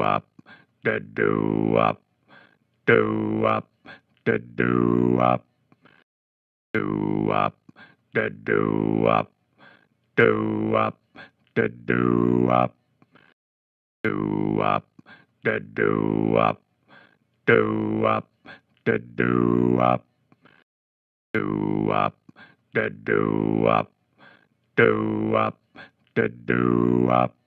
do up, da do up, do up, da do up, do up, da do up, do up, da do up, do up, da do up, do up, da do up, do up, da do up, do up, da do up.